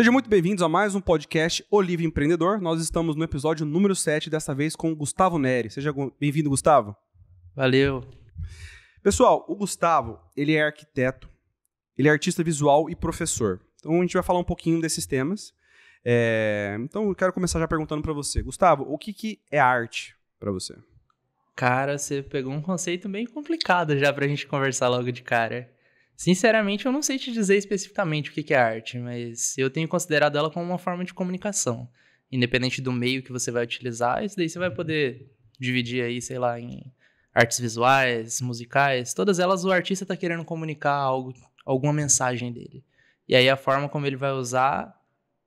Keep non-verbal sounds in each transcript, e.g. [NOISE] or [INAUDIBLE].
Sejam muito bem-vindos a mais um podcast Olive Empreendedor. Nós estamos no episódio número 7, dessa vez com o Gustavo Neri. Seja bem-vindo, Gustavo. Valeu. Pessoal, o Gustavo, ele é arquiteto, ele é artista visual e professor. Então a gente vai falar um pouquinho desses temas. É... Então eu quero começar já perguntando para você. Gustavo, o que, que é arte para você? Cara, você pegou um conceito bem complicado já para a gente conversar logo de cara. Sinceramente, eu não sei te dizer especificamente o que é arte, mas eu tenho considerado ela como uma forma de comunicação. Independente do meio que você vai utilizar, isso daí você vai poder dividir aí, sei lá, em artes visuais, musicais, todas elas o artista está querendo comunicar algo, alguma mensagem dele. E aí a forma como ele vai usar,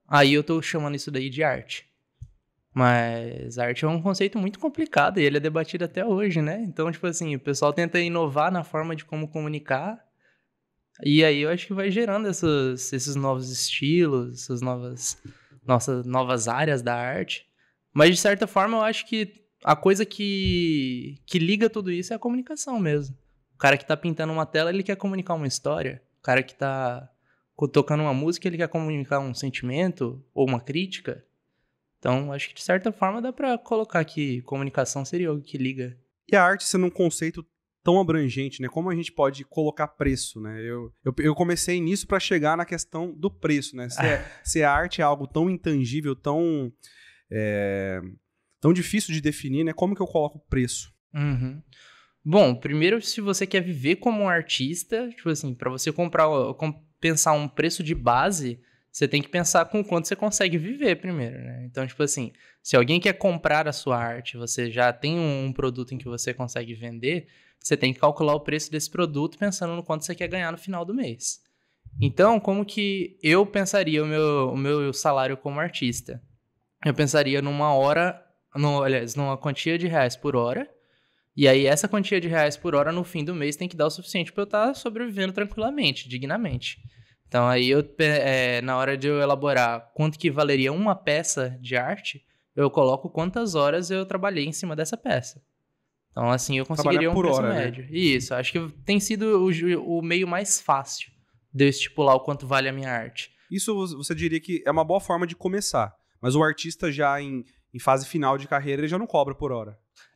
aí eu estou chamando isso daí de arte. Mas arte é um conceito muito complicado e ele é debatido até hoje, né? Então, tipo assim, o pessoal tenta inovar na forma de como comunicar e aí eu acho que vai gerando essas, esses novos estilos, essas novas, nossas, novas áreas da arte. Mas, de certa forma, eu acho que a coisa que, que liga tudo isso é a comunicação mesmo. O cara que está pintando uma tela, ele quer comunicar uma história. O cara que está tocando uma música, ele quer comunicar um sentimento ou uma crítica. Então, acho que de certa forma dá para colocar que comunicação seria o que liga. E a arte sendo um conceito tão abrangente, né? Como a gente pode colocar preço, né? Eu, eu, eu comecei nisso para chegar na questão do preço, né? Se, é, [LAUGHS] se a é arte é algo tão intangível, tão é, tão difícil de definir, né? Como que eu coloco preço? Uhum. Bom, primeiro, se você quer viver como um artista, tipo assim, para você comprar, pensar um preço de base, você tem que pensar com quanto você consegue viver primeiro, né? Então, tipo assim, se alguém quer comprar a sua arte, você já tem um produto em que você consegue vender, você tem que calcular o preço desse produto pensando no quanto você quer ganhar no final do mês. Então, como que eu pensaria o meu, o meu salário como artista? Eu pensaria numa hora, no, aliás, numa quantia de reais por hora, e aí essa quantia de reais por hora no fim do mês tem que dar o suficiente para eu estar tá sobrevivendo tranquilamente, dignamente. Então aí eu é, na hora de eu elaborar quanto que valeria uma peça de arte, eu coloco quantas horas eu trabalhei em cima dessa peça. Então assim eu conseguiria um preço hora, né? médio. Né? Isso, acho que tem sido o, o meio mais fácil de eu estipular o quanto vale a minha arte. Isso você diria que é uma boa forma de começar, mas o artista já em, em fase final de carreira ele já não cobra por hora.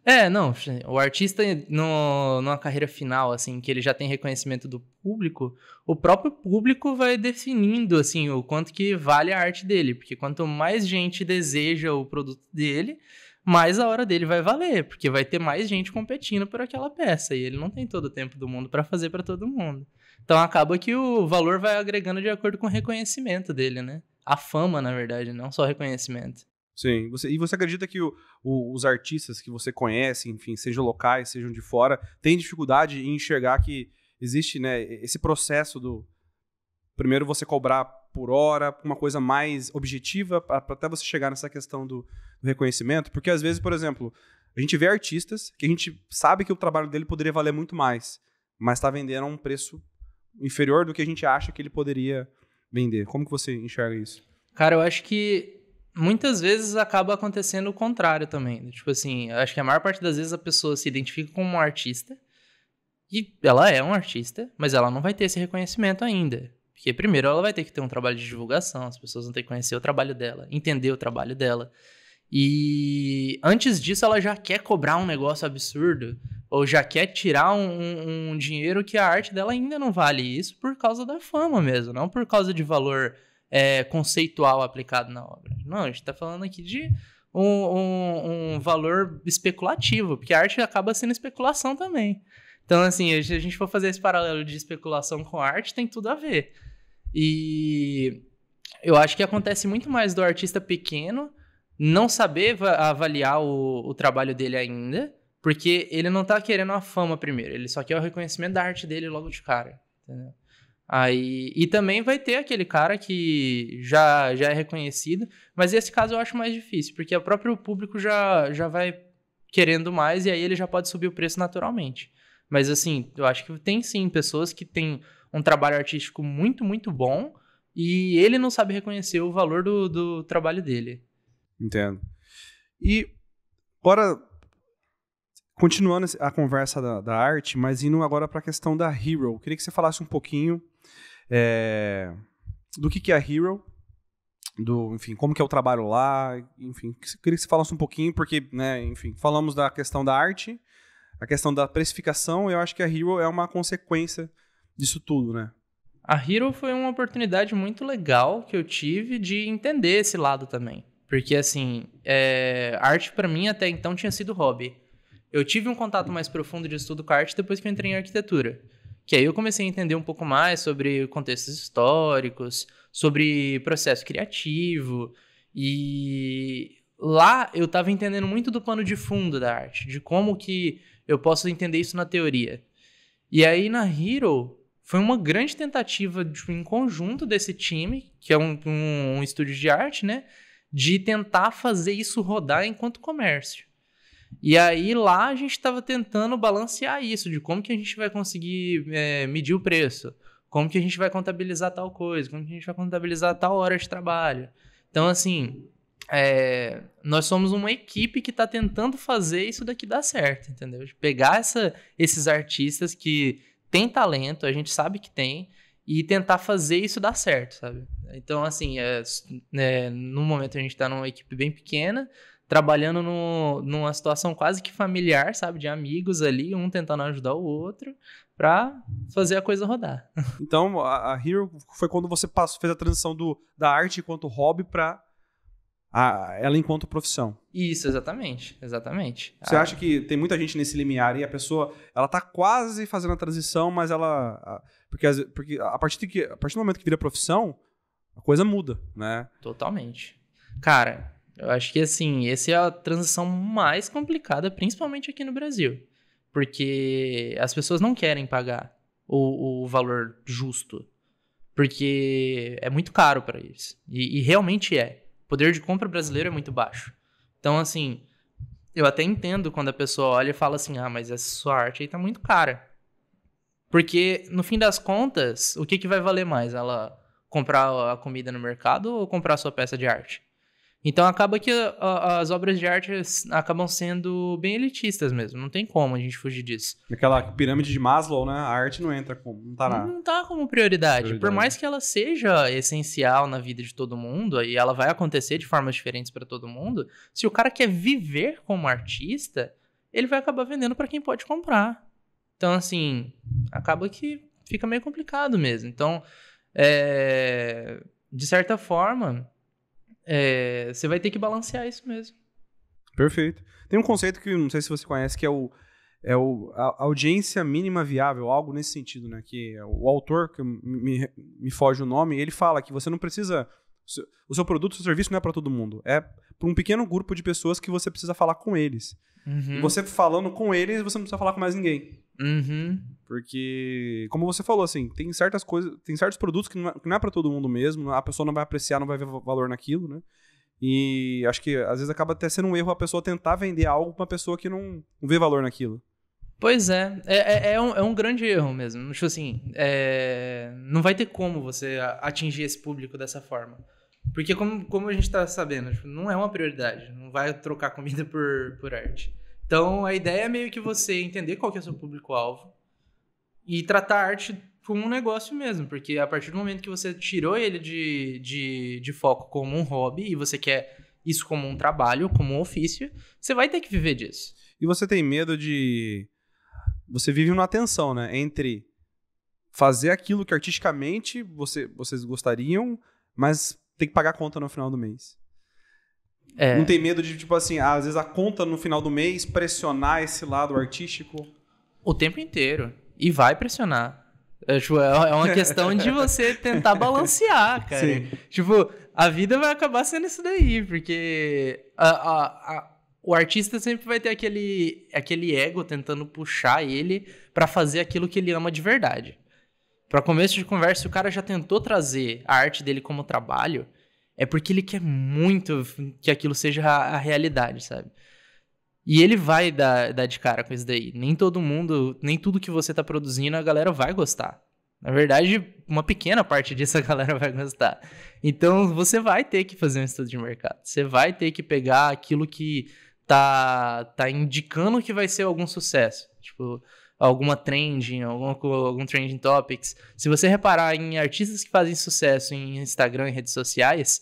É, não. O artista, no, numa carreira final, assim, que ele já tem reconhecimento do público, o próprio público vai definindo, assim, o quanto que vale a arte dele. Porque quanto mais gente deseja o produto dele, mais a hora dele vai valer. Porque vai ter mais gente competindo por aquela peça. E ele não tem todo o tempo do mundo para fazer para todo mundo. Então acaba que o valor vai agregando de acordo com o reconhecimento dele, né? A fama, na verdade, não só o reconhecimento. Sim. Você, e você acredita que o, o, os artistas que você conhece, enfim, sejam locais, sejam de fora, têm dificuldade em enxergar que existe né, esse processo do. Primeiro você cobrar por hora, uma coisa mais objetiva, para até você chegar nessa questão do, do reconhecimento? Porque às vezes, por exemplo, a gente vê artistas que a gente sabe que o trabalho dele poderia valer muito mais, mas está vendendo a um preço inferior do que a gente acha que ele poderia vender. Como que você enxerga isso? Cara, eu acho que muitas vezes acaba acontecendo o contrário também. Tipo assim, acho que a maior parte das vezes a pessoa se identifica como um artista e ela é um artista, mas ela não vai ter esse reconhecimento ainda. Porque primeiro ela vai ter que ter um trabalho de divulgação, as pessoas vão ter que conhecer o trabalho dela, entender o trabalho dela. E antes disso ela já quer cobrar um negócio absurdo, ou já quer tirar um, um dinheiro que a arte dela ainda não vale. Isso por causa da fama mesmo, não por causa de valor é, conceitual aplicado na obra. Não, a gente está falando aqui de um, um, um, valor especulativo, porque a arte acaba sendo especulação também. Então, assim, se a gente for fazer esse paralelo de especulação com arte, tem tudo a ver. E eu acho que acontece muito mais do artista pequeno não saber avaliar o, o trabalho dele ainda, porque ele não está querendo a fama primeiro, ele só quer o reconhecimento da arte dele logo de cara, entendeu? Aí, e também vai ter aquele cara que já, já é reconhecido, mas esse caso eu acho mais difícil, porque o próprio público já, já vai querendo mais e aí ele já pode subir o preço naturalmente. Mas assim, eu acho que tem sim pessoas que têm um trabalho artístico muito, muito bom e ele não sabe reconhecer o valor do, do trabalho dele. Entendo. E, bora Continuando a conversa da, da arte, mas indo agora para a questão da Hero. Queria que você falasse um pouquinho é, do que, que é a Hero, do, enfim, como que é o trabalho lá, enfim, queria que você falasse um pouquinho, porque, né, enfim, falamos da questão da arte, a questão da precificação, e eu acho que a Hero é uma consequência disso tudo, né? A Hero foi uma oportunidade muito legal que eu tive de entender esse lado também. Porque, assim, é, arte para mim até então tinha sido hobby. Eu tive um contato mais profundo de estudo com arte depois que eu entrei em arquitetura. Que aí eu comecei a entender um pouco mais sobre contextos históricos, sobre processo criativo. E lá eu estava entendendo muito do pano de fundo da arte, de como que eu posso entender isso na teoria. E aí na Hero foi uma grande tentativa de, em conjunto desse time, que é um, um, um estúdio de arte, né? De tentar fazer isso rodar enquanto comércio. E aí lá a gente estava tentando balancear isso, de como que a gente vai conseguir é, medir o preço, como que a gente vai contabilizar tal coisa, como que a gente vai contabilizar tal hora de trabalho. Então, assim, é, nós somos uma equipe que está tentando fazer isso daqui dar certo, entendeu? De pegar essa, esses artistas que têm talento, a gente sabe que tem, e tentar fazer isso dar certo, sabe? Então, assim, é, é, no momento a gente está numa equipe bem pequena, trabalhando no, numa situação quase que familiar, sabe? De amigos ali, um tentando ajudar o outro para fazer a coisa rodar. [LAUGHS] Então, a, a Hero foi quando você passou, fez a transição do, da arte enquanto hobby para ela enquanto profissão. Isso, exatamente, exatamente. Você ah. acha que tem muita gente nesse limiar e a pessoa, ela tá quase fazendo a transição, mas ela porque, porque a partir que a partir do momento que vira profissão, a coisa muda, né? Totalmente. Cara, eu acho que, assim, essa é a transição mais complicada, principalmente aqui no Brasil. Porque as pessoas não querem pagar o, o valor justo. Porque é muito caro para eles. E, e realmente é. O poder de compra brasileiro é muito baixo. Então, assim, eu até entendo quando a pessoa olha e fala assim: ah, mas essa sua arte aí tá muito cara. Porque, no fim das contas, o que, que vai valer mais? Ela comprar a comida no mercado ou comprar a sua peça de arte? Então acaba que a, uh, a, as obras de arte acabam sendo bem elitistas mesmo. Não tem como a gente fugir disso. Aquela pirâmide de Maslow, né? A arte não entra como. Não tá na... Não tá como prioridade. prioridade. Por mais que ela seja essencial na vida de todo mundo, e ela vai acontecer de formas diferentes para todo mundo, se o cara quer viver como artista, ele vai acabar vendendo para quem pode comprar. Então, assim, acaba que fica meio complicado mesmo. Então, é, de certa forma é, você vai ter que balancear isso mesmo. Perfeito. Tem um conceito que não sei se você conhece, que é o é o, a audiência mínima viável, algo nesse sentido, né? Que é o autor, que me, me foge o nome, ele fala que você não precisa. O seu produto, o seu serviço não é para todo mundo. É para um pequeno grupo de pessoas que você precisa falar com eles. Uhum. E você falando com eles, você não precisa falar com mais ninguém. Uhum. Porque, como você falou, assim, tem certas coisas, tem certos produtos que não é, é para todo mundo mesmo, a pessoa não vai apreciar, não vai ver valor naquilo, né? E acho que às vezes acaba até sendo um erro a pessoa tentar vender algo pra uma pessoa que não, não vê valor naquilo. Pois é, é, é, é um, é um grande erro mesmo. Tipo assim, é... não vai ter como você atingir esse público dessa forma. Porque, como, como a gente está sabendo, tipo, não é uma prioridade. Não vai trocar comida [LAUGHS] por, por arte. Então, a ideia é meio que você entender qual que é o seu público-alvo e tratar a arte como um negócio mesmo, porque a partir do momento que você tirou ele de, de, de foco como um hobby e você quer isso como um trabalho, como um ofício, você vai ter que viver disso. E você tem medo de. Você vive uma tensão, né? Entre fazer aquilo que artisticamente você, vocês gostariam, mas tem que pagar a conta no final do mês. É. Não tem medo de, tipo assim, ah, às vezes a conta no final do mês pressionar esse lado artístico? O tempo inteiro. E vai pressionar. É, é, é uma questão de você [LAUGHS] tentar balancear, cara. Sim. Tipo, a vida vai acabar sendo isso daí, porque a, a, a, o artista sempre vai ter aquele, aquele ego tentando puxar ele para fazer aquilo que ele ama de verdade. Para começo de conversa, o cara já tentou trazer a arte dele como trabalho, é porque ele quer muito que aquilo seja a, a realidade, sabe? E ele vai dar, dar, de cara com isso daí. Nem todo mundo, nem tudo que você tá produzindo, a galera vai gostar. Na verdade, uma pequena parte disso a galera vai gostar. Então, você vai ter que fazer um estudo de mercado. Você vai ter que pegar aquilo que tá, tá indicando que vai ser algum sucesso. Tipo, alguma trending, algum algum trending topics. Se você reparar em artistas que fazem sucesso em Instagram e redes sociais,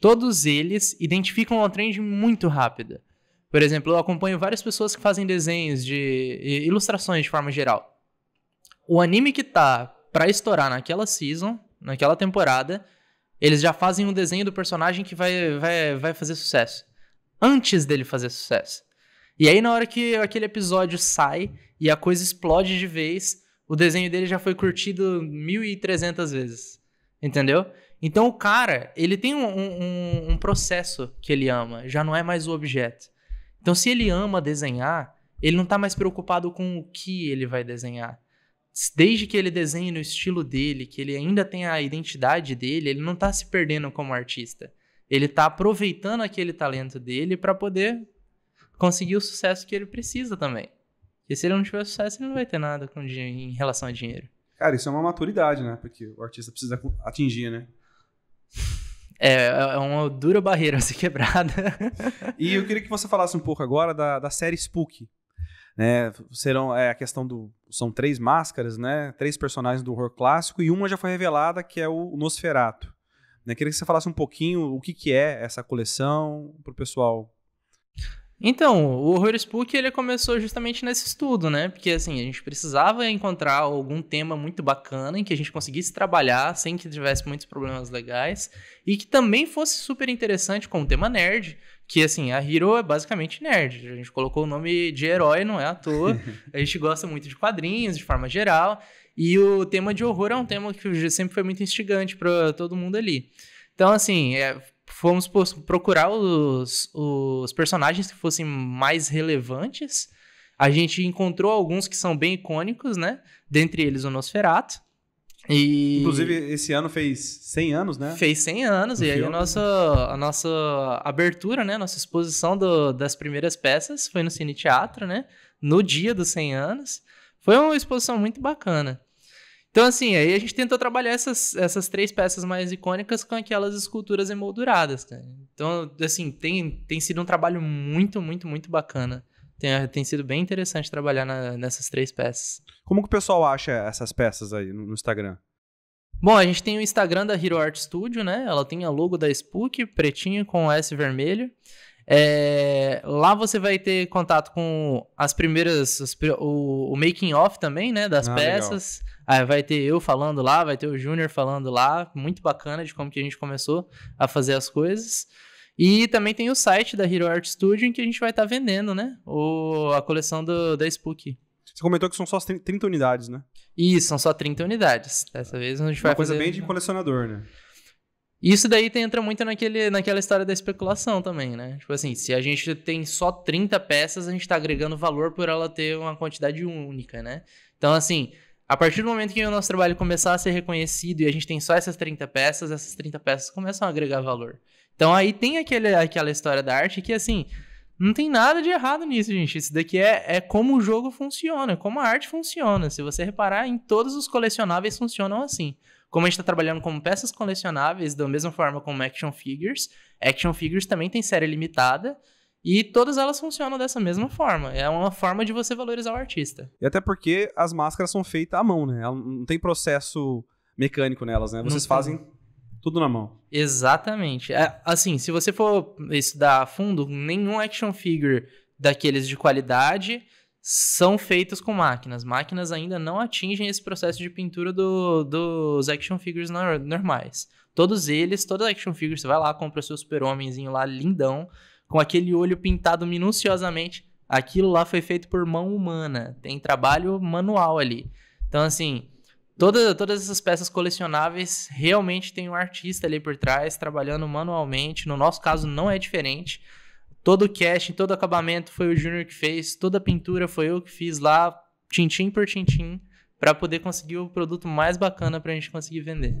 todos eles identificam uma trend muito rápida. Por exemplo, eu acompanho várias pessoas que fazem desenhos de ilustrações de forma geral. O anime que tá para estourar naquela season, naquela temporada, eles já fazem um desenho do personagem que vai, vai, vai fazer sucesso. Antes dele fazer sucesso. E aí, na hora que aquele episódio sai e a coisa explode de vez, o desenho dele já foi curtido 1.300 vezes. Entendeu? Então, o cara, ele tem um, um, um processo que ele ama, já não é mais o objeto. Então, se ele ama desenhar, ele não está mais preocupado com o que ele vai desenhar. Desde que ele desenhe no estilo dele, que ele ainda tenha a identidade dele, ele não está se perdendo como artista. Ele está aproveitando aquele talento dele para poder conseguir o sucesso que ele precisa também. Porque se ele não tiver sucesso, ele não vai ter nada com, em relação a dinheiro. Cara, isso é uma maturidade, né? Porque o artista precisa atingir, né? [LAUGHS] É, é, é uma dura barreira a ser quebrada. [LAUGHS] e eu queria que você falasse um pouco agora da, da série Spook. Né? Serão é, a questão do. São três máscaras, né? Três personagens do horror clássico e uma já foi revelada, que é o Nosferato. Né? Queria que você falasse um pouquinho o que, que é essa coleção, para o pessoal então, o Horror Spook ele começou justamente nesse estudo, né? Porque assim, a gente precisava encontrar algum tema muito bacana em que a gente conseguisse trabalhar sem que tivesse muitos problemas legais e que também fosse super interessante com o tema nerd, que assim, a Hero é basicamente nerd. A gente colocou o nome de herói, não é à toa. [LAUGHS] a gente gosta muito de quadrinhos de forma geral, e o tema de horror é um tema que sempre foi muito instigante para todo mundo ali. Então, assim, é, fomos procurar os, os personagens que fossem mais relevantes. A gente encontrou alguns que são bem icônicos, né? Dentre eles o Nosferatu. E... Inclusive, esse ano fez 100 anos, né? Fez 100 anos, e filme. aí a nossa, a nossa abertura, né? Nossa exposição do, das primeiras peças foi no Cine Teatro, né? No dia dos 100 anos. Foi uma exposição muito bacana. Então, assim, aí a gente tentou trabalhar essas, essas três peças mais icônicas com aquelas esculturas emolduradas, cara. Então, assim, tem, tem sido um trabalho muito, muito, muito bacana. Tem, tem sido bem interessante trabalhar na, nessas três peças. Como que o pessoal acha essas peças aí no, Instagram? Bom, a gente tem o Instagram da Hero Art Studio, né? Ela tem a logo da Spook, pretinho com S vermelho. É, lá você vai ter contato com as primeiras, as, o, o, making off também, né, das ah, peças. Aí vai ter eu falando lá, vai ter o Júnior falando lá, muito bacana de como que a gente começou a fazer as coisas. E também tem o site da Hero Art Studio em que a gente vai estar tá vendendo, né, o, a coleção do, da Spook. Você comentou que são só 30 unidades, né? Isso, são só 30 unidades. Dessa vez a gente Uma vai Uma coisa bem de colecionador, né? Isso daí entra muito naquele, naquela história da especulação também, né? Tipo assim, se a gente tem só 30 peças, a gente tá agregando valor por ela ter uma quantidade única, né? Então, assim, a partir do momento que o nosso trabalho começar a ser reconhecido e a gente tem só essas 30 peças, essas 30 peças começam a agregar valor. Então, aí tem aquele, aquela história da arte que, assim, não tem nada de errado nisso, gente. Isso daqui é, é como o jogo funciona, como a arte funciona. Se você reparar, em todos os colecionáveis funcionam assim. Como a gente está trabalhando com peças colecionáveis, da mesma forma como action figures, action figures também tem série limitada. E todas elas funcionam dessa mesma forma. É uma forma de você valorizar o artista. E até porque as máscaras são feitas à mão, né? Não tem processo mecânico nelas, né? Vocês fazem tudo na mão. Exatamente. É, assim, se você for estudar a fundo, nenhum action figure daqueles de qualidade são feitos com máquinas. Máquinas ainda não atingem esse processo de pintura do, dos action figures normais. Todos eles, todos os action figures, você vai lá, compra o seu super-homenzinho lá, lindão, com aquele olho pintado minuciosamente. Aquilo lá foi feito por mão humana. Tem trabalho manual ali. Então, assim, toda, todas essas peças colecionáveis realmente tem um artista ali por trás, trabalhando manualmente. No nosso caso, não é diferente. Todo o casting, todo o acabamento foi o Júnior que fez, toda a pintura foi eu que fiz lá, tintim por tintim, para poder conseguir o produto mais bacana para a gente conseguir vender.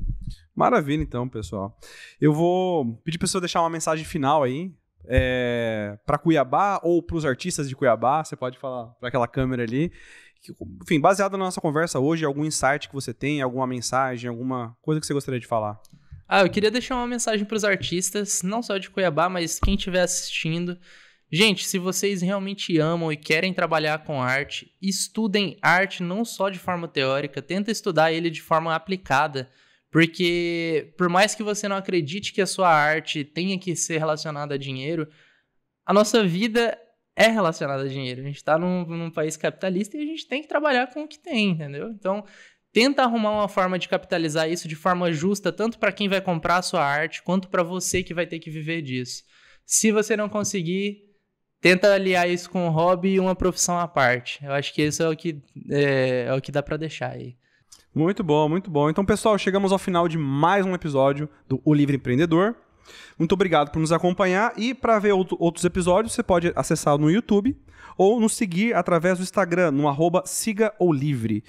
Maravilha, então, pessoal. Eu vou pedir para você deixar uma mensagem final aí é, para Cuiabá ou para os artistas de Cuiabá. Você pode falar para aquela câmera ali. Enfim, baseado na nossa conversa hoje, algum insight que você tem, alguma mensagem, alguma coisa que você gostaria de falar? Ah, eu queria deixar uma mensagem para os artistas, não só de Cuiabá, mas quem estiver assistindo. Gente, se vocês realmente amam e querem trabalhar com arte, estudem arte não só de forma teórica, tenta estudar ele de forma aplicada, porque por mais que você não acredite que a sua arte tenha que ser relacionada a dinheiro, a nossa vida é relacionada a dinheiro. A gente está num, num país capitalista e a gente tem que trabalhar com o que tem, entendeu? Então, tenta arrumar uma forma de capitalizar isso de forma justa, tanto para quem vai comprar a sua arte, quanto para você que vai ter que viver disso. Se você não conseguir, tenta aliar isso com um hobby e uma profissão à parte. Eu acho que isso é o que, é, é o que dá para deixar aí. Muito bom, muito bom. Então, pessoal, chegamos ao final de mais um episódio do O Livre Empreendedor. Muito obrigado por nos acompanhar e para ver outro, outros episódios, você pode acessar no YouTube ou nos seguir através do Instagram, no arroba siga ou livre.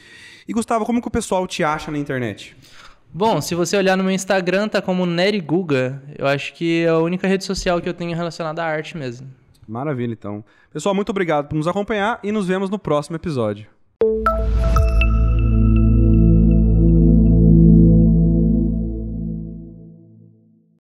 E Gustavo, como que o pessoal te acha na internet? Bom, se você olhar no meu Instagram, tá como Nery Guga. Eu acho que é a única rede social que eu tenho relacionada à arte mesmo. Maravilha, então. Pessoal, muito obrigado por nos acompanhar e nos vemos no próximo episódio.